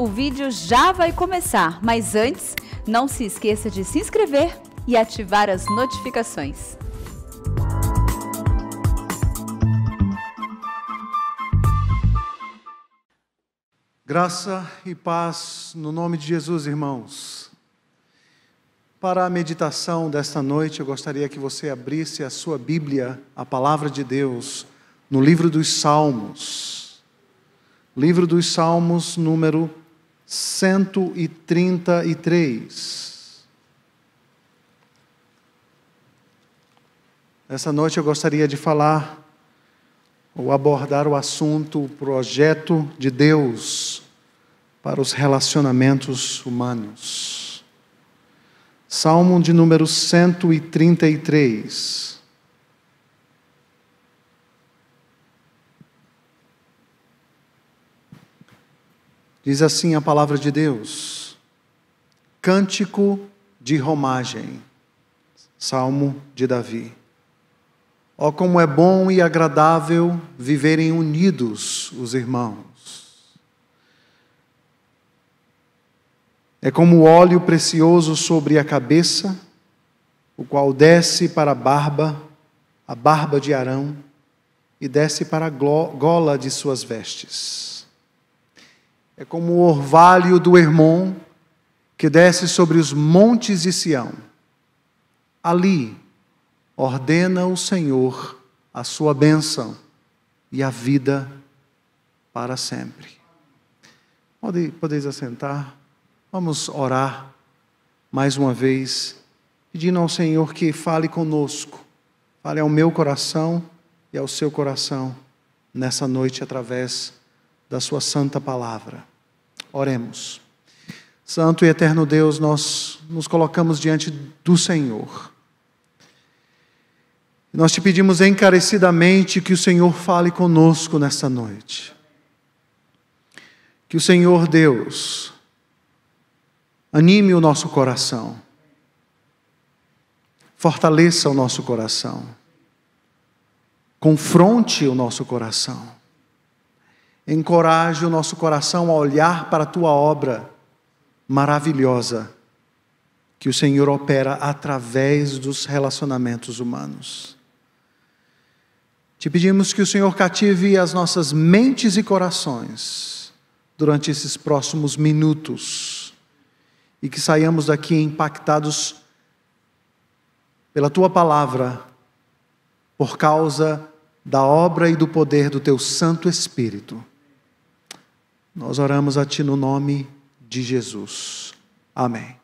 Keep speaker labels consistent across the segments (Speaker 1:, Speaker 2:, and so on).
Speaker 1: o vídeo já vai começar, mas antes, não se esqueça de se inscrever e ativar as notificações. Graça e paz no nome de Jesus, irmãos. Para a meditação desta noite, eu gostaria que você abrisse a sua Bíblia, a palavra de Deus, no livro dos Salmos. Livro dos Salmos, número 133. Nessa noite eu gostaria de falar ou abordar o assunto, o projeto de Deus para os relacionamentos humanos. Salmo de número 133. Diz assim a palavra de Deus: Cântico de Romagem, Salmo de Davi. Ó, oh, como é bom e agradável viverem unidos os irmãos. É como óleo precioso sobre a cabeça, o qual desce para a barba, a barba de Arão, e desce para a gola de suas vestes é como o orvalho do Hermon que desce sobre os montes de Sião. Ali ordena o Senhor a sua bênção e a vida para sempre. Pode, podeis assentar, vamos orar mais uma vez, pedindo ao Senhor que fale conosco, fale ao meu coração e ao seu coração nessa noite através da Sua santa palavra. Oremos. Santo e eterno Deus, nós nos colocamos diante do Senhor. Nós te pedimos encarecidamente que o Senhor fale conosco nesta noite. Que o Senhor Deus anime o nosso coração, fortaleça o nosso coração, confronte o nosso coração Encoraje o nosso coração a olhar para a tua obra maravilhosa que o Senhor opera através dos relacionamentos humanos. Te pedimos que o Senhor cative as nossas mentes e corações durante esses próximos minutos e que saiamos daqui impactados pela tua palavra, por causa da obra e do poder do teu Santo Espírito. Nós oramos a Ti no nome de Jesus. Amém.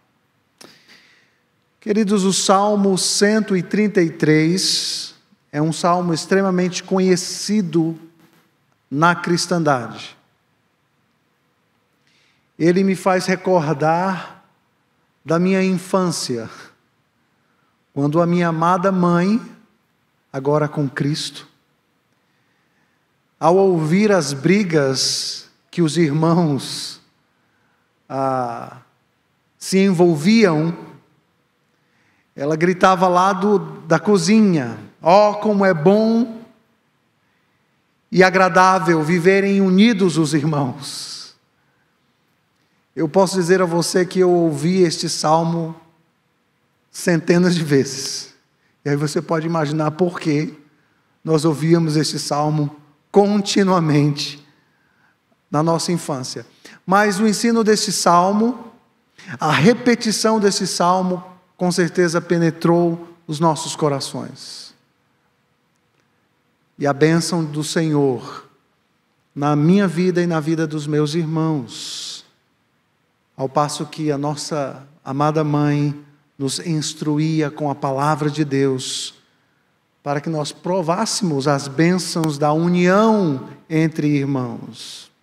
Speaker 1: Queridos, o Salmo 133 é um salmo extremamente conhecido na cristandade. Ele me faz recordar da minha infância, quando a minha amada mãe, agora com Cristo, ao ouvir as brigas que os irmãos ah, se envolviam, ela gritava lá do, da cozinha: Ó, oh, como é bom e agradável viverem unidos os irmãos. Eu posso dizer a você que eu ouvi este salmo centenas de vezes. E aí você pode imaginar por que nós ouvíamos este salmo continuamente na nossa infância. Mas o ensino deste salmo, a repetição desse salmo, com certeza penetrou os nossos corações. E a bênção do Senhor na minha vida e na vida dos meus irmãos. Ao passo que a nossa amada mãe nos instruía com a palavra de Deus, para que nós provássemos as bênçãos da união entre irmãos.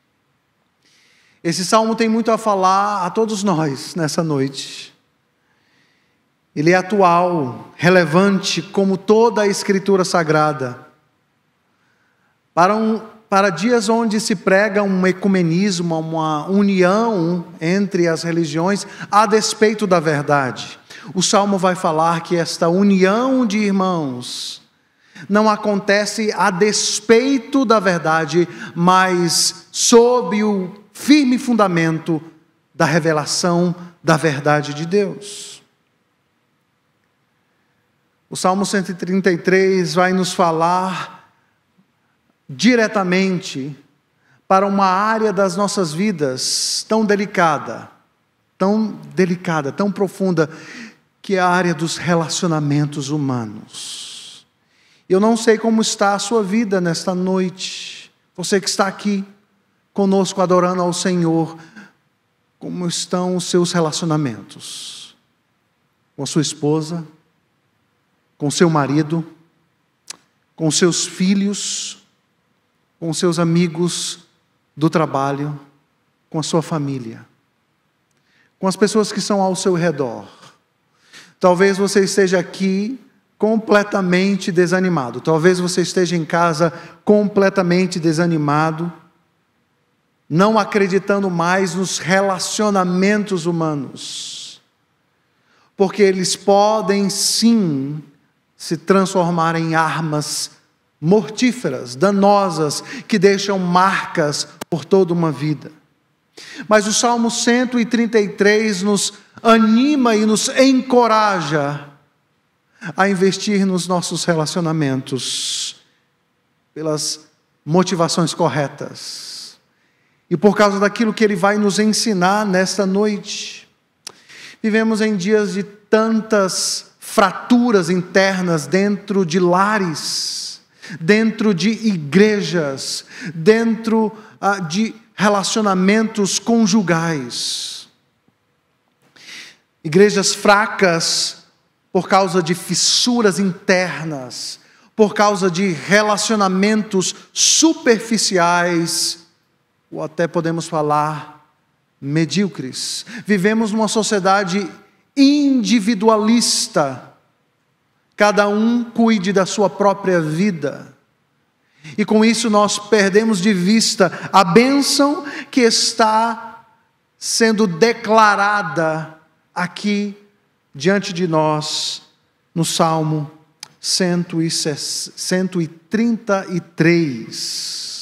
Speaker 1: Esse salmo tem muito a falar a todos nós nessa noite. Ele é atual, relevante, como toda a Escritura Sagrada. Para, um, para dias onde se prega um ecumenismo, uma união entre as religiões, a despeito da verdade. O salmo vai falar que esta união de irmãos não acontece a despeito da verdade, mas sob o firme fundamento da revelação da verdade de Deus. O Salmo 133 vai nos falar diretamente para uma área das nossas vidas tão delicada, tão delicada, tão profunda, que é a área dos relacionamentos humanos. Eu não sei como está a sua vida nesta noite, você que está aqui conosco adorando ao Senhor, como estão os seus relacionamentos com a sua esposa, com seu marido, com seus filhos, com seus amigos do trabalho, com a sua família, com as pessoas que são ao seu redor. Talvez você esteja aqui completamente desanimado, talvez você esteja em casa completamente desanimado não acreditando mais nos relacionamentos humanos, porque eles podem sim se transformar em armas mortíferas, danosas, que deixam marcas por toda uma vida. Mas o Salmo 133 nos anima e nos encoraja a investir nos nossos relacionamentos pelas motivações corretas e por causa daquilo que ele vai nos ensinar nesta noite. Vivemos em dias de tantas fraturas internas dentro de lares, dentro de igrejas, dentro ah, de relacionamentos conjugais. Igrejas fracas por causa de fissuras internas, por causa de relacionamentos superficiais ou até podemos falar medíocres. Vivemos numa sociedade individualista. Cada um cuide da sua própria vida. E com isso nós perdemos de vista a bênção que está sendo declarada aqui diante de nós no Salmo 133.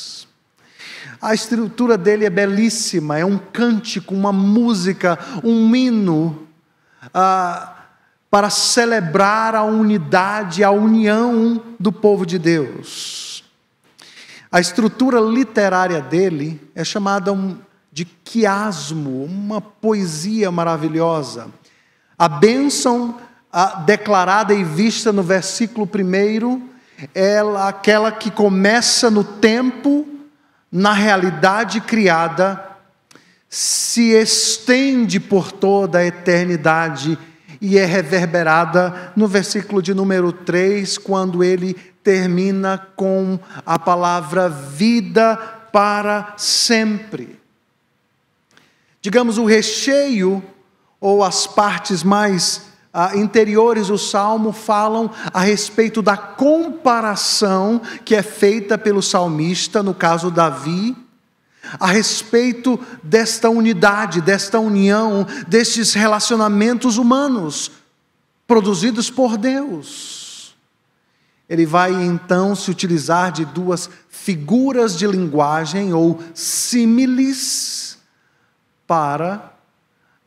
Speaker 1: A estrutura dele é belíssima, é um cântico, uma música, um hino ah, para celebrar a unidade, a união do povo de Deus. A estrutura literária dele é chamada de quiasmo, uma poesia maravilhosa. A bênção ah, declarada e vista no versículo primeiro ela, aquela que começa no tempo na realidade criada, se estende por toda a eternidade e é reverberada no versículo de número 3, quando ele termina com a palavra vida para sempre. Digamos, o recheio ou as partes mais ah, interiores do salmo falam a respeito da comparação que é feita pelo salmista, no caso Davi, a respeito desta unidade, desta união, destes relacionamentos humanos produzidos por Deus. Ele vai então se utilizar de duas figuras de linguagem ou símiles para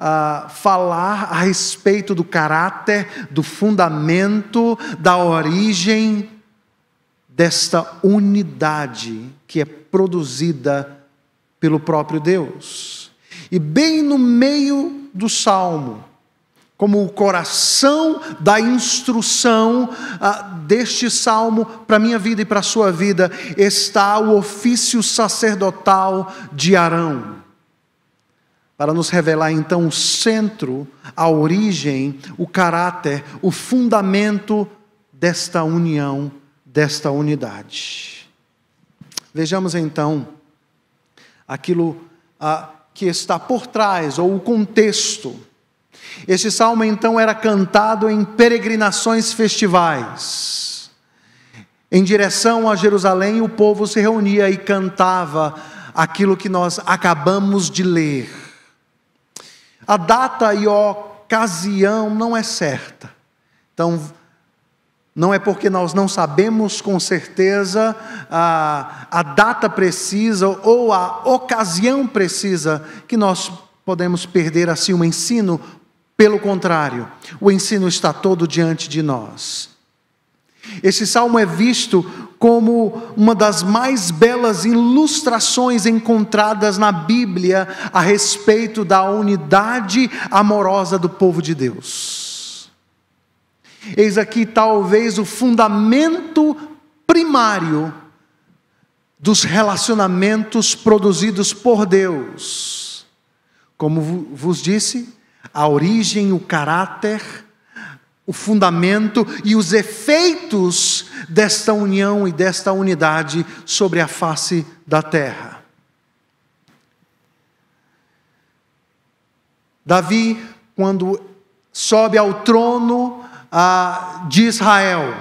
Speaker 1: Uh, falar a respeito do caráter, do fundamento, da origem desta unidade que é produzida pelo próprio Deus. E bem no meio do salmo, como o coração da instrução uh, deste salmo para a minha vida e para a sua vida, está o ofício sacerdotal de Arão para nos revelar então o centro, a origem, o caráter, o fundamento desta união, desta unidade. Vejamos então aquilo ah, que está por trás, ou o contexto. Este salmo então era cantado em peregrinações festivais. Em direção a Jerusalém, o povo se reunia e cantava aquilo que nós acabamos de ler. A data e a ocasião não é certa. Então, não é porque nós não sabemos com certeza a, a data precisa ou a ocasião precisa que nós podemos perder assim o ensino. Pelo contrário, o ensino está todo diante de nós. Esse salmo é visto como uma das mais belas ilustrações encontradas na Bíblia a respeito da unidade amorosa do povo de Deus. Eis aqui talvez o fundamento primário dos relacionamentos produzidos por Deus. Como vos disse, a origem, o caráter, o fundamento e os efeitos desta união e desta unidade sobre a face da terra. Davi, quando sobe ao trono ah, de Israel,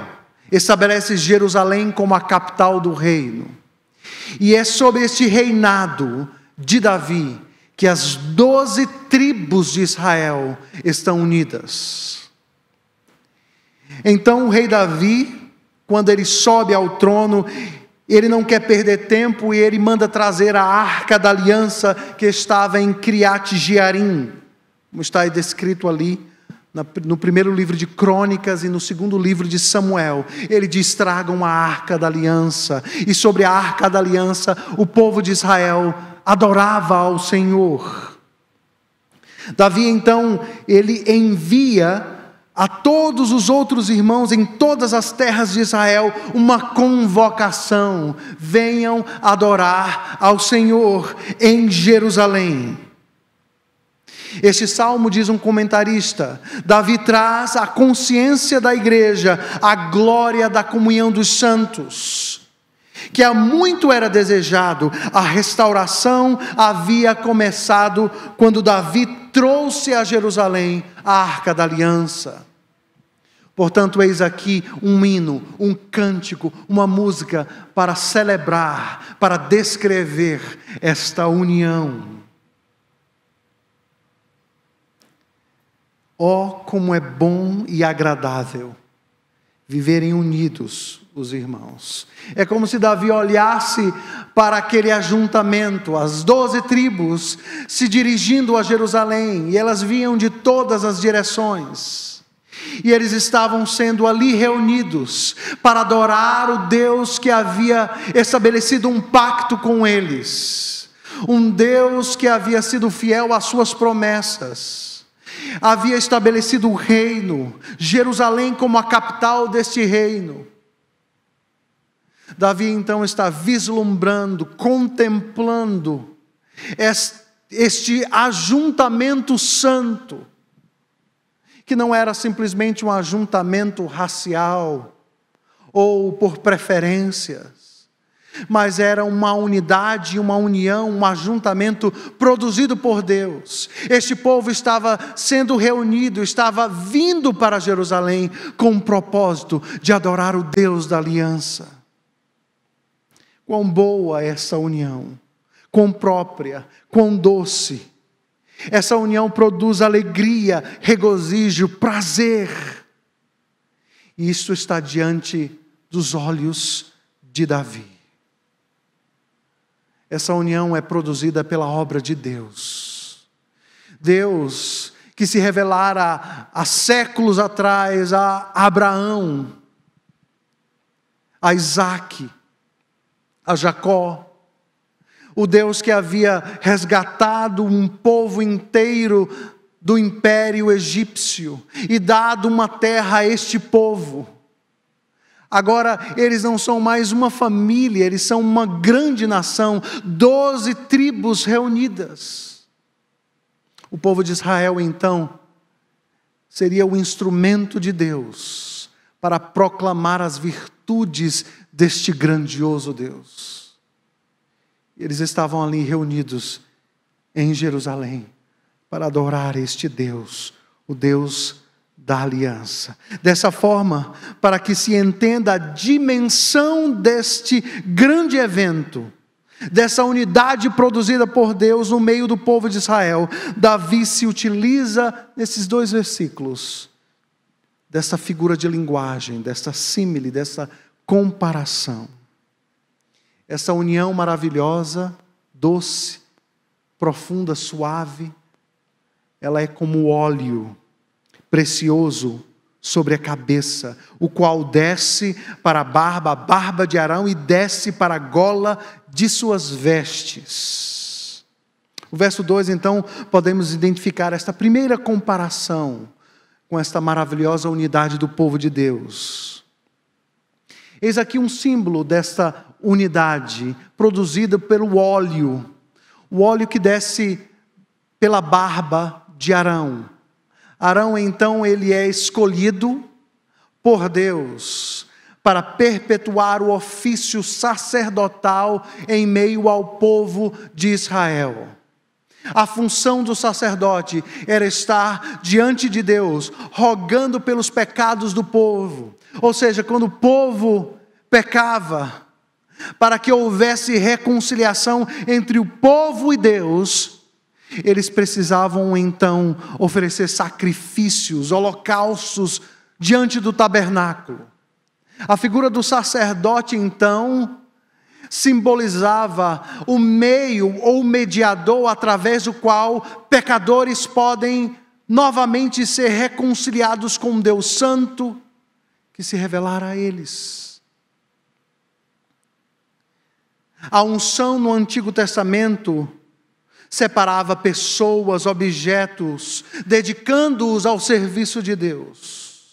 Speaker 1: estabelece Jerusalém como a capital do reino. E é sobre este reinado de Davi que as doze tribos de Israel estão unidas. Então o rei Davi, quando ele sobe ao trono, ele não quer perder tempo e ele manda trazer a arca da aliança que estava em Criat Jearim, como está descrito ali no primeiro livro de Crônicas e no segundo livro de Samuel, ele diz: tragam a arca da aliança. E sobre a arca da aliança, o povo de Israel adorava ao Senhor. Davi então, ele envia a todos os outros irmãos em todas as terras de Israel uma convocação: venham adorar ao Senhor em Jerusalém. Este salmo, diz um comentarista, Davi traz à consciência da igreja a glória da comunhão dos santos, que há muito era desejado, a restauração havia começado quando Davi trouxe a Jerusalém a arca da aliança. Portanto, eis aqui um hino, um cântico, uma música para celebrar, para descrever esta união. Oh, como é bom e agradável viverem unidos os irmãos. É como se Davi olhasse para aquele ajuntamento, as doze tribos se dirigindo a Jerusalém, e elas vinham de todas as direções. E eles estavam sendo ali reunidos para adorar o Deus que havia estabelecido um pacto com eles, um Deus que havia sido fiel às suas promessas havia estabelecido o um reino, Jerusalém como a capital deste reino. Davi então está vislumbrando, contemplando este ajuntamento santo, que não era simplesmente um ajuntamento racial ou por preferências mas era uma unidade, uma união, um ajuntamento produzido por Deus. Este povo estava sendo reunido, estava vindo para Jerusalém com o propósito de adorar o Deus da aliança. Quão boa essa união, quão própria, quão doce. Essa união produz alegria, regozijo, prazer. Isso está diante dos olhos de Davi. Essa união é produzida pela obra de Deus. Deus que se revelara há séculos atrás a Abraão, a Isaac, a Jacó, o Deus que havia resgatado um povo inteiro do império egípcio e dado uma terra a este povo Agora, eles não são mais uma família, eles são uma grande nação, doze tribos reunidas. O povo de Israel, então, seria o instrumento de Deus para proclamar as virtudes deste grandioso Deus. Eles estavam ali reunidos em Jerusalém para adorar este Deus, o Deus da aliança. Dessa forma, para que se entenda a dimensão deste grande evento, dessa unidade produzida por Deus no meio do povo de Israel, Davi se utiliza nesses dois versículos dessa figura de linguagem, dessa símile, dessa comparação. Essa união maravilhosa, doce, profunda, suave, ela é como óleo precioso sobre a cabeça, o qual desce para a barba, a barba de Arão, e desce para a gola de suas vestes. O verso 2, então, podemos identificar esta primeira comparação com esta maravilhosa unidade do povo de Deus. Eis aqui um símbolo desta unidade produzida pelo óleo, o óleo que desce pela barba de Arão. Arão então ele é escolhido por Deus para perpetuar o ofício sacerdotal em meio ao povo de Israel. A função do sacerdote era estar diante de Deus, rogando pelos pecados do povo. Ou seja, quando o povo pecava, para que houvesse reconciliação entre o povo e Deus, eles precisavam então oferecer sacrifícios, holocaustos diante do tabernáculo. A figura do sacerdote então simbolizava o meio ou mediador através do qual pecadores podem novamente ser reconciliados com Deus Santo que se revelara a eles. A unção no Antigo Testamento separava pessoas, objetos, dedicando-os ao serviço de Deus.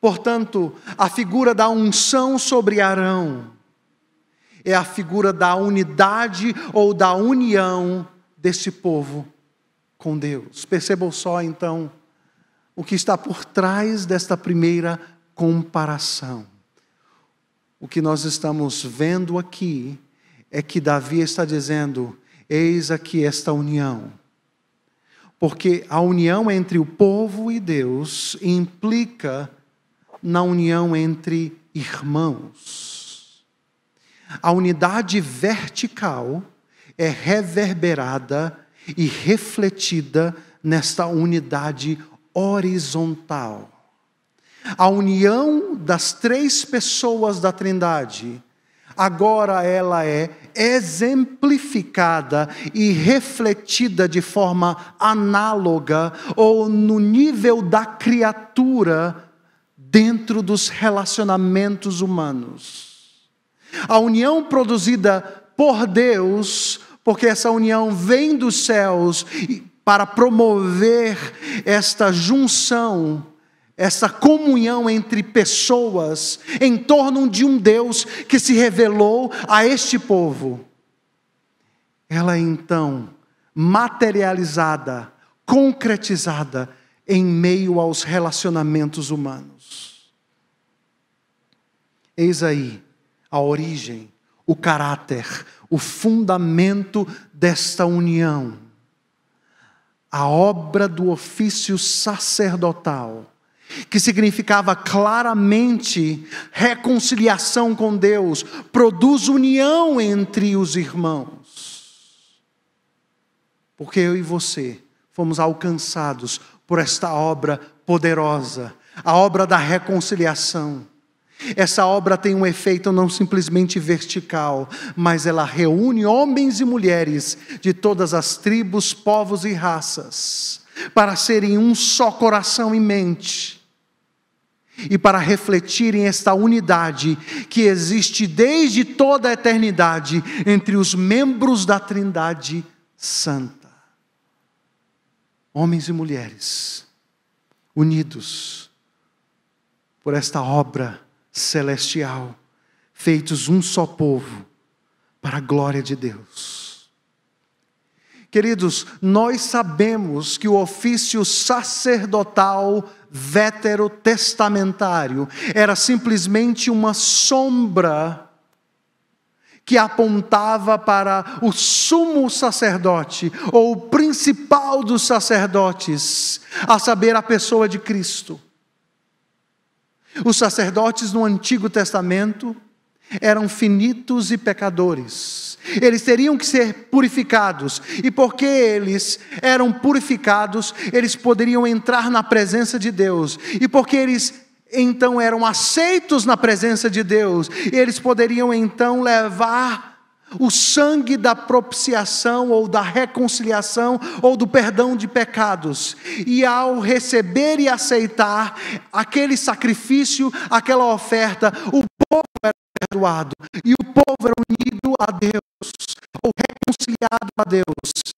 Speaker 1: Portanto, a figura da unção sobre Arão é a figura da unidade ou da união desse povo com Deus. Percebam só então o que está por trás desta primeira comparação. O que nós estamos vendo aqui é que Davi está dizendo: Eis aqui esta união. Porque a união entre o povo e Deus implica na união entre irmãos. A unidade vertical é reverberada e refletida nesta unidade horizontal. A união das três pessoas da Trindade, agora ela é exemplificada e refletida de forma análoga ou no nível da criatura dentro dos relacionamentos humanos. A união produzida por Deus, porque essa união vem dos céus para promover esta junção essa comunhão entre pessoas em torno de um Deus que se revelou a este povo. Ela é então materializada, concretizada em meio aos relacionamentos humanos. Eis aí a origem, o caráter, o fundamento desta união. A obra do ofício sacerdotal que significava claramente reconciliação com Deus, produz união entre os irmãos. Porque eu e você fomos alcançados por esta obra poderosa, a obra da reconciliação. Essa obra tem um efeito não simplesmente vertical, mas ela reúne homens e mulheres de todas as tribos, povos e raças, para serem um só coração e mente e para refletirem esta unidade que existe desde toda a eternidade entre os membros da Trindade Santa. Homens e mulheres unidos por esta obra celestial, feitos um só povo, para a glória de Deus. Queridos, nós sabemos que o ofício sacerdotal veterotestamentário, era simplesmente uma sombra que apontava para o sumo sacerdote ou o principal dos sacerdotes, a saber, a pessoa de Cristo. Os sacerdotes no Antigo Testamento eram finitos e pecadores. Eles teriam que ser purificados, e porque eles eram purificados, eles poderiam entrar na presença de Deus, e porque eles então eram aceitos na presença de Deus, eles poderiam então levar o sangue da propiciação ou da reconciliação ou do perdão de pecados. E ao receber e aceitar aquele sacrifício, aquela oferta, o povo era perdoado. E o povo era unido a Deus, ou reconciliado a Deus,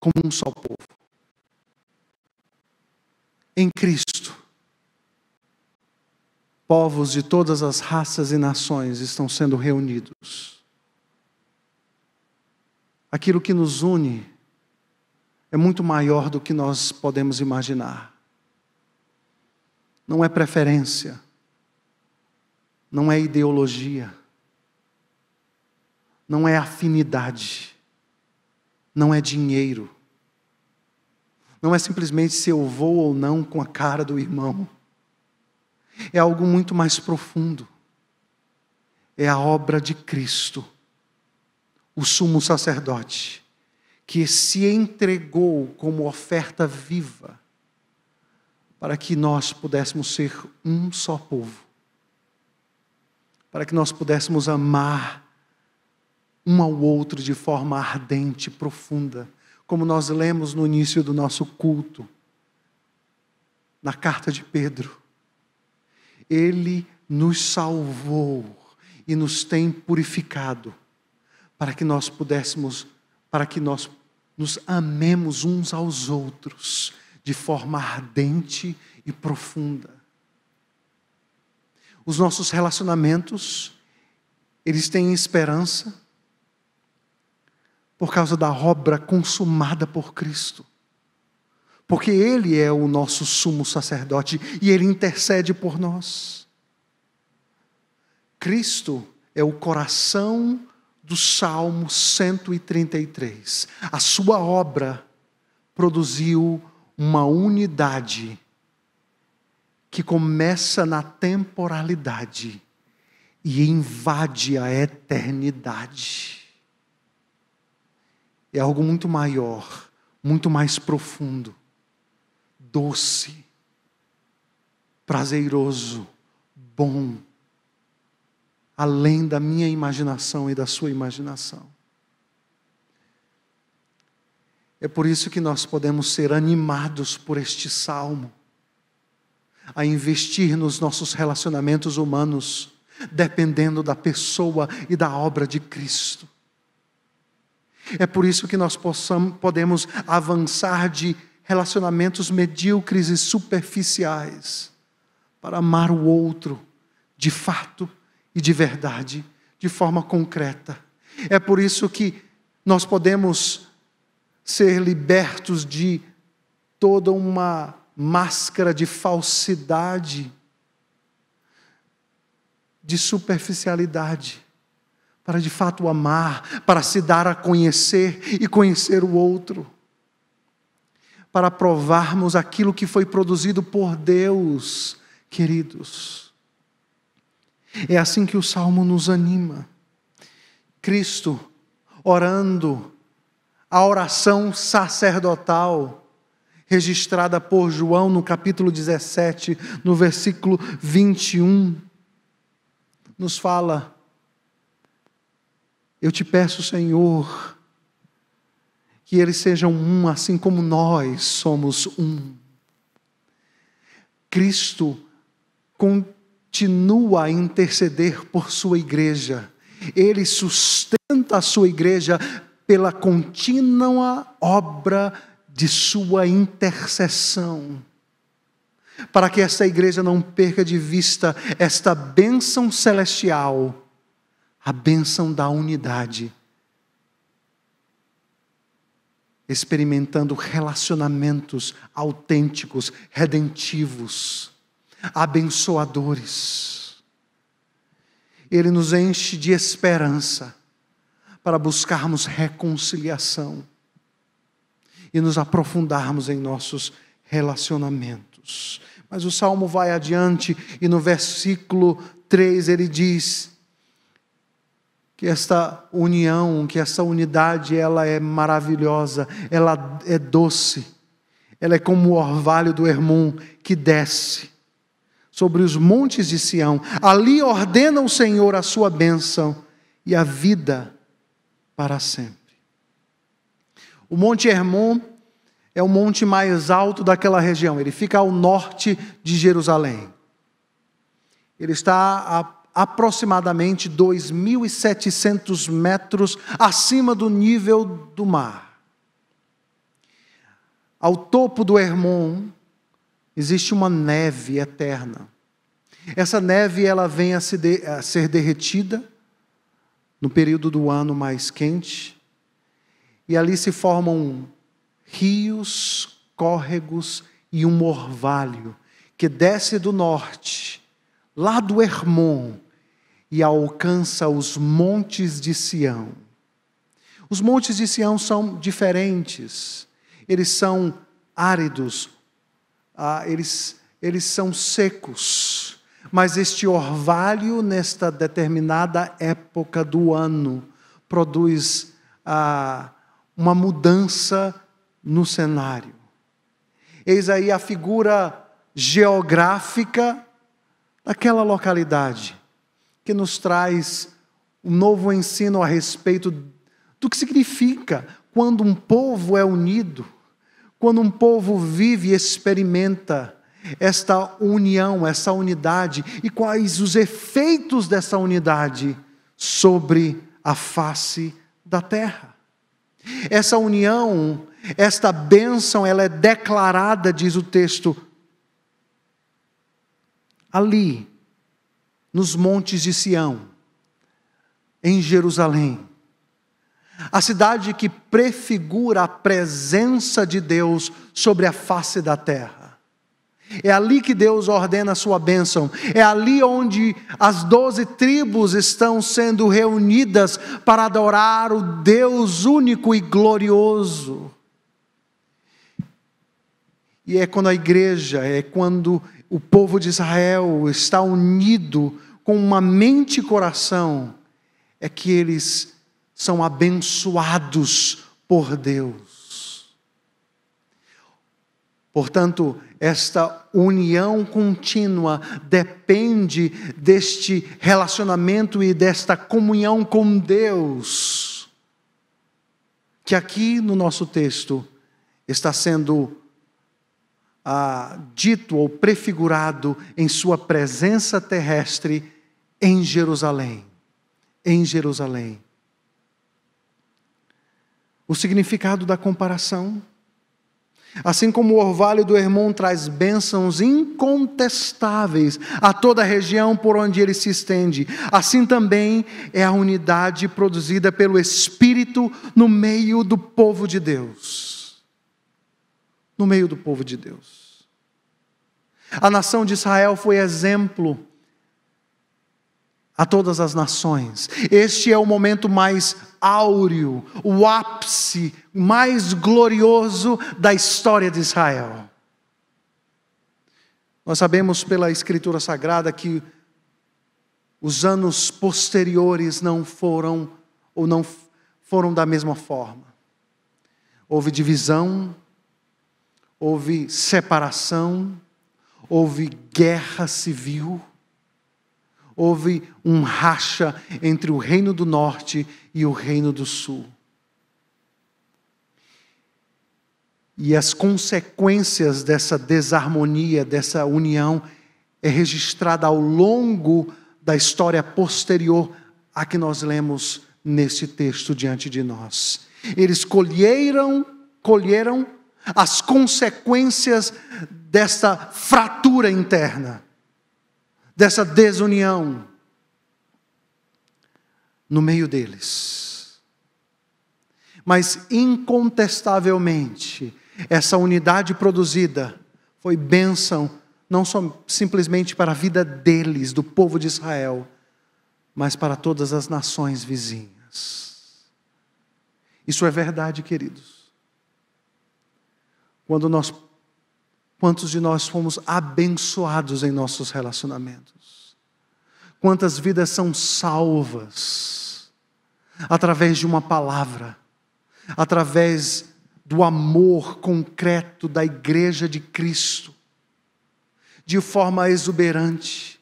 Speaker 1: como um só povo. Em Cristo, povos de todas as raças e nações estão sendo reunidos. Aquilo que nos une é muito maior do que nós podemos imaginar. Não é preferência, não é ideologia, não é afinidade, não é dinheiro, não é simplesmente se eu vou ou não com a cara do irmão, é algo muito mais profundo, é a obra de Cristo, o sumo sacerdote que se entregou como oferta viva para que nós pudéssemos ser um só povo, para que nós pudéssemos amar um ao outro de forma ardente, profunda, como nós lemos no início do nosso culto, na carta de Pedro. Ele nos salvou e nos tem purificado para que nós pudéssemos, para que nós nos amemos uns aos outros de forma ardente e profunda. Os nossos relacionamentos, eles têm esperança por causa da obra consumada por Cristo. Porque Ele é o nosso sumo sacerdote e Ele intercede por nós. Cristo é o coração do Salmo 133. A sua obra produziu uma unidade que começa na temporalidade e invade a eternidade. É algo muito maior, muito mais profundo, doce, prazeroso, bom, além da minha imaginação e da sua imaginação. É por isso que nós podemos ser animados por este salmo a investir nos nossos relacionamentos humanos, dependendo da pessoa e da obra de Cristo. É por isso que nós possam podemos avançar de relacionamentos medíocres e superficiais para amar o outro de fato e de verdade, de forma concreta. É por isso que nós podemos ser libertos de toda uma máscara de falsidade, de superficialidade, para de fato amar, para se dar a conhecer e conhecer o outro, para provarmos aquilo que foi produzido por Deus, queridos. É assim que o salmo nos anima. Cristo orando, a oração sacerdotal, registrada por João no capítulo 17, no versículo 21, nos fala: Eu te peço, Senhor, que eles sejam um, assim como nós somos um. Cristo continua a interceder por sua igreja, ele sustenta a sua igreja pela contínua obra de de sua intercessão, para que esta igreja não perca de vista esta bênção celestial, a bênção da unidade, experimentando relacionamentos autênticos, redentivos, abençoadores. Ele nos enche de esperança para buscarmos reconciliação e nos aprofundarmos em nossos relacionamentos. Mas o salmo vai adiante e no versículo 3 ele diz que esta união, que essa unidade, ela é maravilhosa, ela é doce. Ela é como o orvalho do Hermon que desce sobre os montes de Sião. Ali ordena o Senhor a sua bênção e a vida para sempre. O Monte Hermon é o monte mais alto daquela região, ele fica ao norte de Jerusalém. Ele está a aproximadamente 2.700 metros acima do nível do mar. Ao topo do Hermon existe uma neve eterna. Essa neve ela vem a, se de, a ser derretida no período do ano mais quente e ali se formam rios, córregos e um orvalho que desce do norte, lá do Hermon, e alcança os montes de Sião. Os montes de Sião são diferentes, eles são áridos, ah, eles, eles são secos, mas este orvalho, nesta determinada época do ano, produz ah, uma mudança no cenário. Eis aí a figura geográfica daquela localidade, que nos traz um novo ensino a respeito do que significa quando um povo é unido, quando um povo vive e experimenta esta união, essa unidade e quais os efeitos dessa unidade sobre a face da terra. Essa união, esta bênção, ela é declarada, diz o texto, ali, nos montes de Sião, em Jerusalém. A cidade que prefigura a presença de Deus sobre a face da terra. É ali que Deus ordena a sua bênção. É ali onde as doze tribos estão sendo reunidas para adorar o Deus único e glorioso. E é quando a igreja, é quando o povo de Israel está unido com uma mente e coração, é que eles são abençoados por Deus. Portanto, esta união contínua depende deste relacionamento e desta comunhão com Deus, que aqui no nosso texto está sendo ah, dito ou prefigurado em sua presença terrestre em Jerusalém. Em Jerusalém. O significado da comparação Assim como o orvalho do irmão traz bênçãos incontestáveis a toda a região por onde ele se estende, assim também é a unidade produzida pelo Espírito no meio do povo de Deus. No meio do povo de Deus. A nação de Israel foi exemplo a todas as nações. Este é o momento mais áureo, o ápice mais glorioso da história de Israel. Nós sabemos pela Escritura Sagrada que os anos posteriores não foram ou não foram da mesma forma. Houve divisão, houve separação, houve guerra civil houve um racha entre o reino do norte e o reino do sul. E as consequências dessa desarmonia, dessa união, é registrada ao longo da história posterior a que nós lemos nesse texto diante de nós. Eles colheram, colheram as consequências dessa fratura interna dessa desunião no meio deles. Mas, incontestavelmente, essa unidade produzida foi bênção, não só simplesmente para a vida deles, do povo de Israel, mas para todas as nações vizinhas. Isso é verdade, queridos. Quando nós Quantos de nós fomos abençoados em nossos relacionamentos? Quantas vidas são salvas através de uma palavra, através do amor concreto da Igreja de Cristo, de forma exuberante,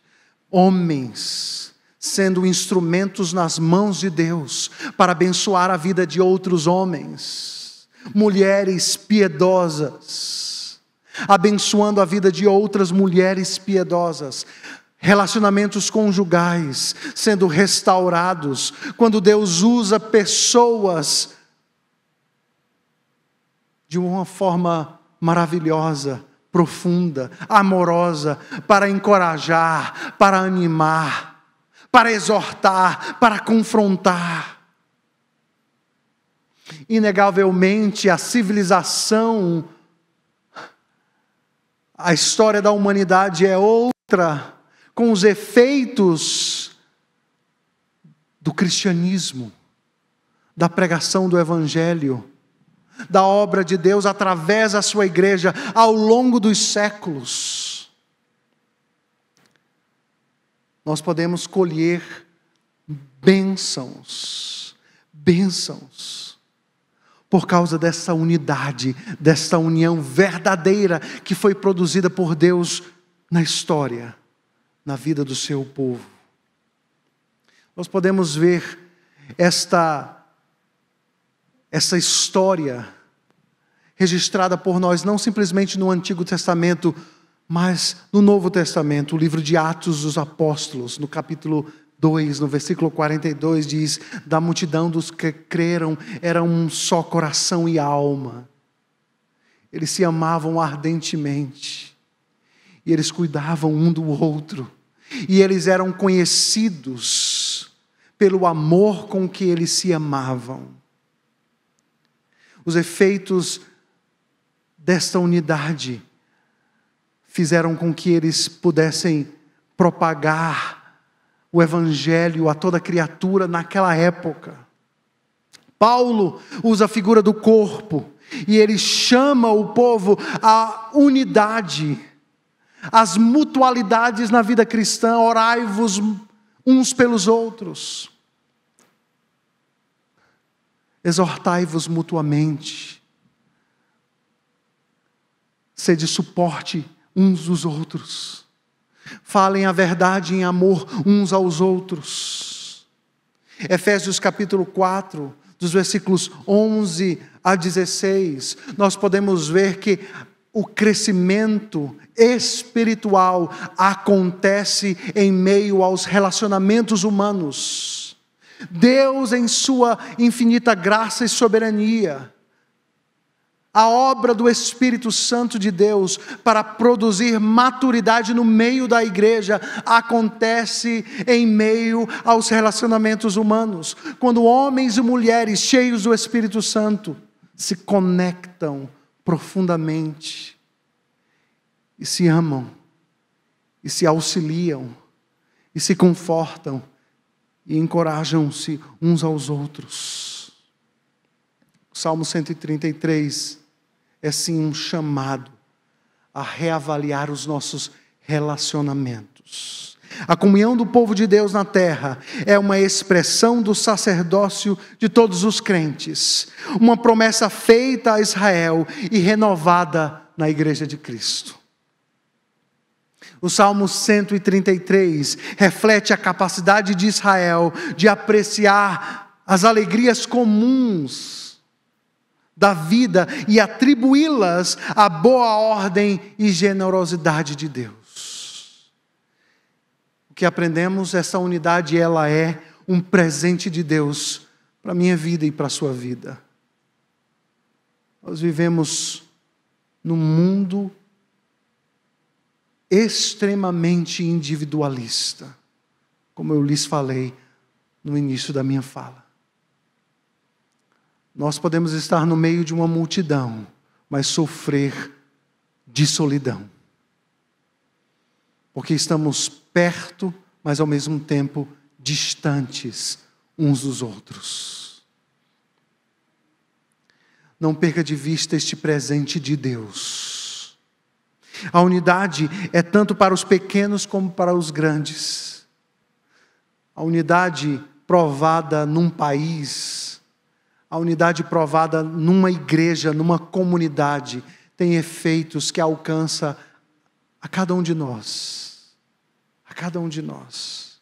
Speaker 1: homens sendo instrumentos nas mãos de Deus para abençoar a vida de outros homens, mulheres piedosas abençoando a vida de outras mulheres piedosas, relacionamentos conjugais sendo restaurados, quando Deus usa pessoas de uma forma maravilhosa, profunda, amorosa, para encorajar, para animar, para exortar, para confrontar. Inegavelmente, a civilização a história da humanidade é outra, com os efeitos do cristianismo, da pregação do evangelho, da obra de Deus através da sua igreja ao longo dos séculos. Nós podemos colher bênçãos, bênçãos por causa dessa unidade, dessa união verdadeira que foi produzida por Deus na história, na vida do seu povo. Nós podemos ver esta essa história registrada por nós não simplesmente no Antigo Testamento, mas no Novo Testamento, o livro de Atos dos Apóstolos, no capítulo 2, no versículo 42, diz: Da multidão dos que creram era um só coração e alma. Eles se amavam ardentemente, e eles cuidavam um do outro, e eles eram conhecidos pelo amor com que eles se amavam. Os efeitos desta unidade fizeram com que eles pudessem propagar o evangelho a toda criatura naquela época. Paulo usa a figura do corpo e ele chama o povo à unidade, às mutualidades na vida cristã, orai-vos uns pelos outros, exortai-vos mutuamente, sede suporte uns dos outros. Falem a verdade em amor uns aos outros. Efésios capítulo 4, dos versículos 11 a 16, nós podemos ver que o crescimento espiritual acontece em meio aos relacionamentos humanos. Deus, em Sua infinita graça e soberania, a obra do Espírito Santo de Deus para produzir maturidade no meio da igreja acontece em meio aos relacionamentos humanos, quando homens e mulheres cheios do Espírito Santo se conectam profundamente e se amam e se auxiliam e se confortam e encorajam-se uns aos outros. Salmo 133 é sim um chamado a reavaliar os nossos relacionamentos. A comunhão do povo de Deus na terra é uma expressão do sacerdócio de todos os crentes, uma promessa feita a Israel e renovada na igreja de Cristo. O Salmo 133 reflete a capacidade de Israel de apreciar as alegrias comuns da vida e atribuí-las à boa ordem e generosidade de Deus. O que aprendemos, essa unidade, ela é um presente de Deus para a minha vida e para a sua vida. Nós vivemos num mundo extremamente individualista, como eu lhes falei no início da minha fala. Nós podemos estar no meio de uma multidão, mas sofrer de solidão. Porque estamos perto, mas ao mesmo tempo distantes uns dos outros. Não perca de vista este presente de Deus. A unidade é tanto para os pequenos como para os grandes. A unidade provada num país a unidade provada numa igreja, numa comunidade, tem efeitos que alcança a cada um de nós. A cada um de nós.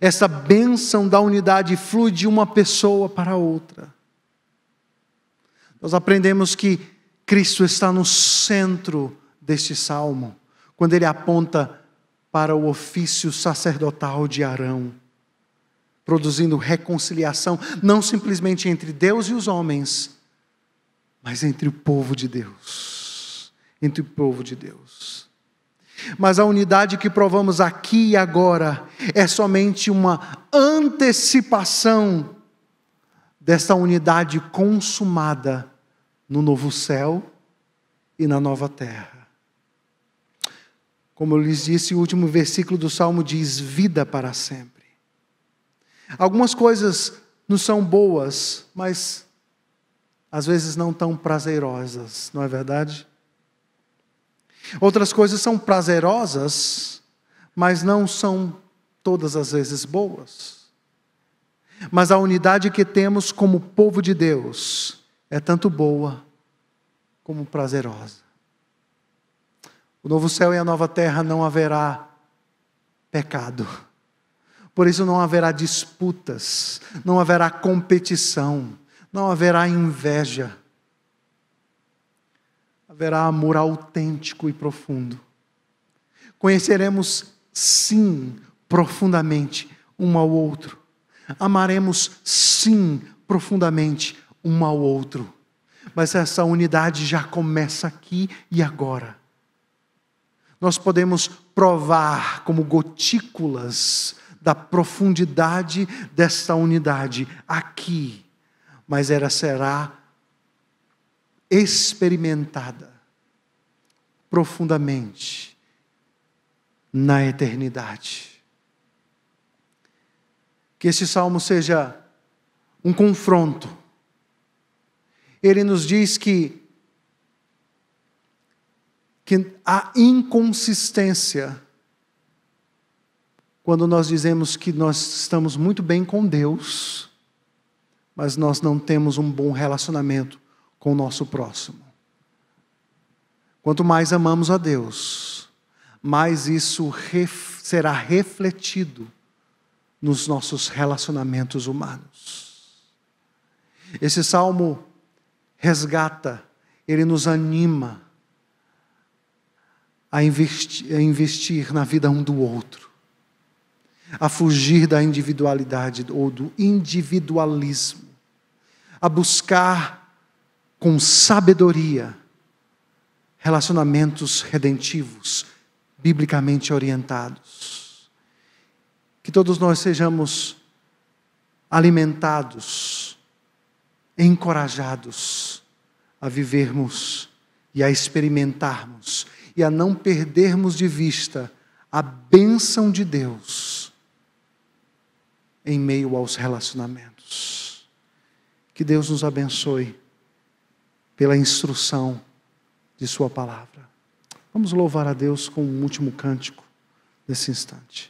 Speaker 1: Essa bênção da unidade flui de uma pessoa para outra. Nós aprendemos que Cristo está no centro deste salmo, quando ele aponta para o ofício sacerdotal de Arão produzindo reconciliação, não simplesmente entre Deus e os homens, mas entre o povo de Deus. Entre o povo de Deus. Mas a unidade que provamos aqui e agora é somente uma antecipação dessa unidade consumada no novo céu e na nova terra. Como eu lhes disse, o último versículo do Salmo diz: vida para sempre. Algumas coisas nos são boas, mas às vezes não tão prazerosas, não é verdade? Outras coisas são prazerosas, mas não são todas as vezes boas. Mas a unidade que temos como povo de Deus é tanto boa como prazerosa. O novo céu e a nova terra não haverá pecado. Por isso não haverá disputas, não haverá competição, não haverá inveja. Haverá amor autêntico e profundo. Conheceremos, sim, profundamente um ao outro. Amaremos, sim, profundamente um ao outro. Mas essa unidade já começa aqui e agora. Nós podemos provar, como gotículas da profundidade desta unidade aqui, mas ela será experimentada profundamente na eternidade. Que este salmo seja um confronto. Ele nos diz que, que a inconsistência quando nós dizemos que nós estamos muito bem com Deus, mas nós não temos um bom relacionamento com o nosso próximo. Quanto mais amamos a Deus, mais isso ref, será refletido nos nossos relacionamentos humanos. Esse salmo resgata, ele nos anima a investir, a investir na vida um do outro a fugir da individualidade ou do individualismo, a buscar com sabedoria relacionamentos redentivos, biblicamente orientados. Que todos nós sejamos alimentados, encorajados a vivermos e a experimentarmos e a não perdermos de vista a bênção de Deus em meio aos relacionamentos. Que Deus nos abençoe pela instrução de Sua palavra. Vamos louvar a Deus com um último cântico nesse instante.